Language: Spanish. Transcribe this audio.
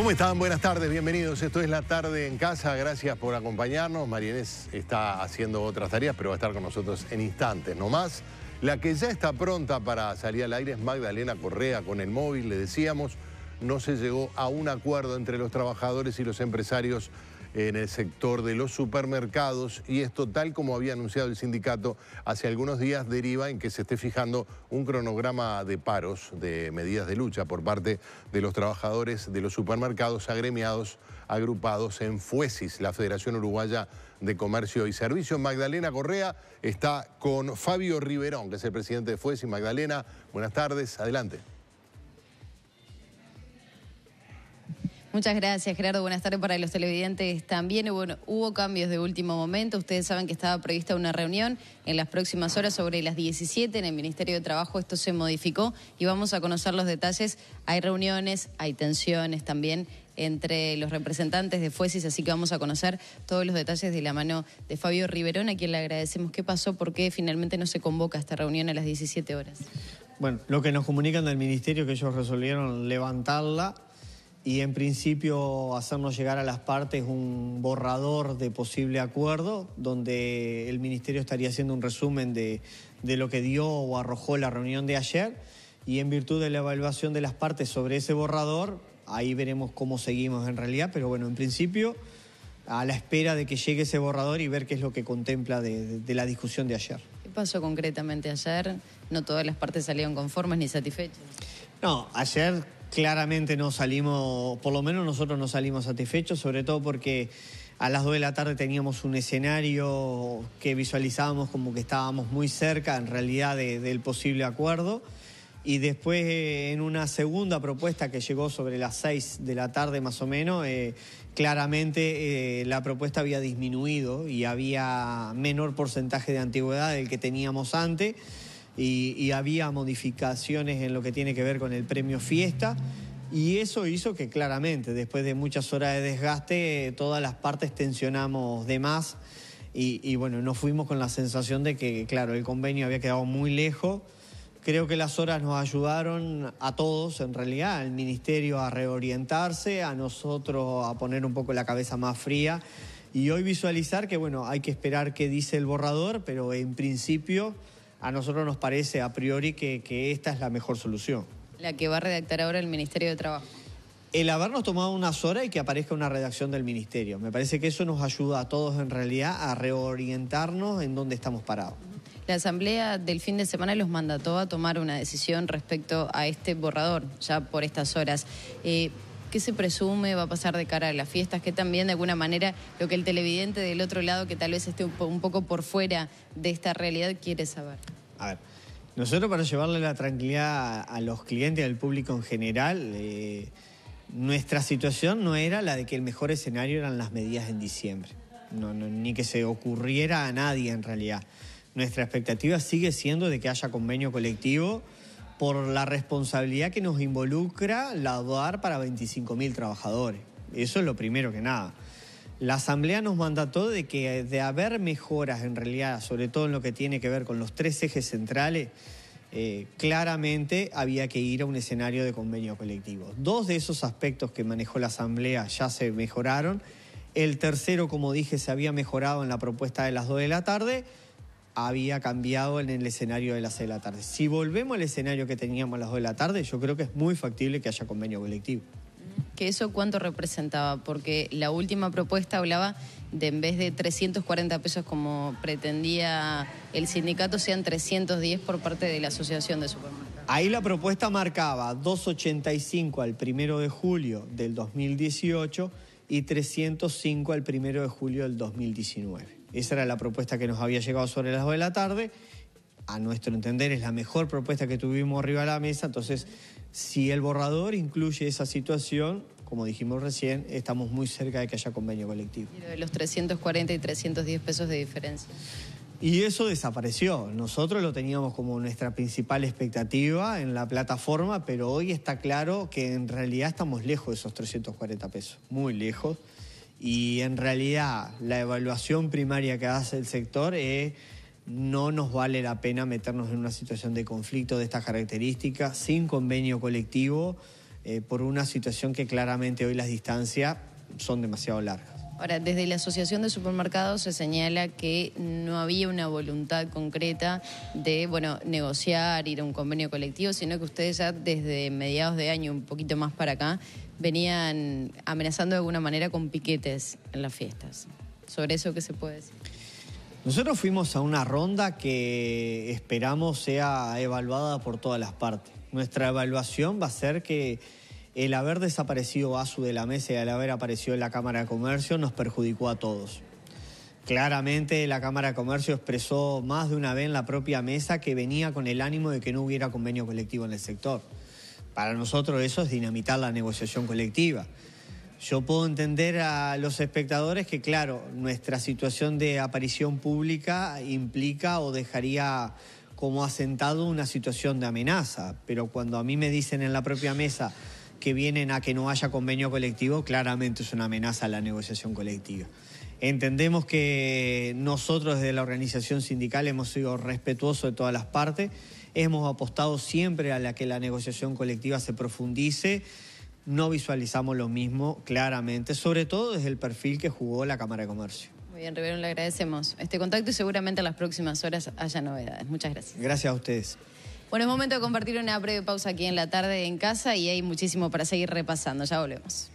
¿Cómo están? Buenas tardes, bienvenidos. Esto es La Tarde en Casa. Gracias por acompañarnos. Inés está haciendo otras tareas, pero va a estar con nosotros en instantes nomás. La que ya está pronta para salir al aire es Magdalena Correa con el móvil. Le decíamos, no se llegó a un acuerdo entre los trabajadores y los empresarios en el sector de los supermercados y esto, tal como había anunciado el sindicato hace algunos días, deriva en que se esté fijando un cronograma de paros, de medidas de lucha por parte de los trabajadores de los supermercados agremiados agrupados en FUESIS, la Federación Uruguaya de Comercio y Servicios. Magdalena Correa está con Fabio Riverón, que es el presidente de FUESIS. Magdalena, buenas tardes, adelante. Muchas gracias, Gerardo. Buenas tardes para los televidentes también. Bueno, hubo cambios de último momento. Ustedes saben que estaba prevista una reunión en las próximas horas sobre las 17 en el Ministerio de Trabajo. Esto se modificó y vamos a conocer los detalles. Hay reuniones, hay tensiones también entre los representantes de Fuesis, así que vamos a conocer todos los detalles de la mano de Fabio Riverón, a quien le agradecemos qué pasó, por qué finalmente no se convoca esta reunión a las 17 horas. Bueno, lo que nos comunican del Ministerio es que ellos resolvieron levantarla y en principio hacernos llegar a las partes un borrador de posible acuerdo donde el Ministerio estaría haciendo un resumen de, lo que dio o arrojó la reunión de ayer y en virtud de la evaluación de las partes sobre ese borrador, ahí veremos cómo seguimos en realidad, pero bueno, en principio a la espera de que llegue ese borrador y ver qué es lo que contempla de, la discusión de ayer. ¿Qué pasó concretamente ayer? No todas las partes salieron conformes ni satisfechas. No, ayer claramente no salimos, por lo menos nosotros no salimos satisfechos, sobre todo porque a las 2 de la tarde teníamos un escenario que visualizábamos como que estábamos muy cerca en realidad del posible acuerdo. Y después eh, en una segunda propuesta que llegó sobre las 6 de la tarde más o menos, eh, claramente eh, la propuesta había disminuido y había menor porcentaje de antigüedad del que teníamos antes y, había modificaciones en lo que tiene que ver con el premio fiesta. Y eso hizo que claramente, después de muchas horas de desgaste, todas las partes tensionamos de más. Y, y, bueno, nos fuimos con la sensación de que, claro, el convenio había quedado muy lejos. Creo que las horas nos ayudaron a todos, en realidad, al ministerio a reorientarse, a nosotros a poner un poco la cabeza más fría y hoy visualizar que, bueno, hay que esperar qué dice el borrador, pero en principio a nosotros nos parece a priori que, esta es la mejor solución. La que va a redactar ahora el Ministerio de Trabajo. El habernos tomado unas horas y que aparezca una redacción del ministerio. Me parece que eso nos ayuda a todos en realidad a reorientarnos en dónde estamos parados. La asamblea del fin de semana los mandató a tomar una decisión respecto a este borrador ya por estas horas. Eh, qué se presume va a pasar de cara a las fiestas, que también de alguna manera lo que el televidente del otro lado, que tal vez esté un poco por fuera de esta realidad, quiere saber. A ver, nosotros para llevarle la tranquilidad a, los clientes, y al público en general, eh, nuestra situación no era la de que el mejor escenario eran las medidas en diciembre, ni que se ocurriera a nadie en realidad. Nuestra expectativa sigue siendo de que haya convenio colectivo por la responsabilidad que nos involucra la DOAR para 25.000 trabajadores. Eso es lo primero que nada. La Asamblea nos mandató de que de haber mejoras en realidad, sobre todo en lo que tiene que ver con los tres ejes centrales, eh, claramente había que ir a un escenario de convenio colectivo. Dos de esos aspectos que manejó la Asamblea ya se mejoraron. El tercero, como dije, se había mejorado en la propuesta de las 2 de la tarde había cambiado en el escenario de las 6 de la tarde. Si volvemos al escenario que teníamos a las 2 de la tarde, yo creo que es muy factible que haya convenio colectivo. ¿Que eso cuánto representaba? Porque la última propuesta hablaba de en vez de 340 pesos como pretendía el sindicato, sean 310 por parte de la Asociación de Supermercados. Ahí la propuesta marcaba 285 al primero de julio del 2018 y 305 al primero de julio del 2019. Esa era la propuesta que nos había llegado sobre las 2 de la tarde. A nuestro entender es la mejor propuesta que tuvimos arriba de la mesa. Entonces, si el borrador incluye esa situación, como dijimos recién, estamos muy cerca de que haya convenio colectivo. Y lo de los 340 y 310 pesos de diferencia. Y eso desapareció. Nosotros lo teníamos como nuestra principal expectativa en la plataforma, pero hoy está claro que en realidad estamos lejos de esos 340 pesos, muy lejos. Y en realidad la evaluación primaria que hace el sector es no nos vale la pena meternos en una situación de conflicto de estas características, sin convenio colectivo, eh, por una situación que claramente hoy las distancias son demasiado largas. Ahora, desde la Asociación de Supermercados se señala que no había una voluntad concreta de, bueno, negociar, ir a un convenio colectivo, sino que ustedes ya desde mediados de año, un poquito más para acá, venían amenazando de alguna manera con piquetes en las fiestas. ¿Sobre eso qué se puede decir? Nosotros fuimos a una ronda que esperamos sea evaluada por todas las partes. Nuestra evaluación va a ser que el haber desaparecido ASU de la mesa y el haber aparecido en la Cámara de Comercio nos perjudicó a todos. Claramente la Cámara de Comercio expresó más de una vez en la propia mesa que venía con el ánimo de que no hubiera convenio colectivo en el sector. Para nosotros eso es dinamitar la negociación colectiva. Yo puedo entender a los espectadores que, claro, nuestra situación de aparición pública implica o dejaría como asentado una situación de amenaza, pero cuando a mí me dicen en la propia mesa que vienen a que no haya convenio colectivo, claramente es una amenaza a la negociación colectiva. Entendemos que nosotros desde la organización sindical hemos sido respetuosos de todas las partes, hemos apostado siempre a la que la negociación colectiva se profundice, no visualizamos lo mismo claramente, sobre todo desde el perfil que jugó la Cámara de Comercio. Muy bien, Rivero, le agradecemos este contacto y seguramente en las próximas horas haya novedades. Muchas gracias. Gracias a ustedes. Bueno, es momento de compartir una breve pausa aquí en la tarde en casa y hay muchísimo para seguir repasando. Ya volvemos.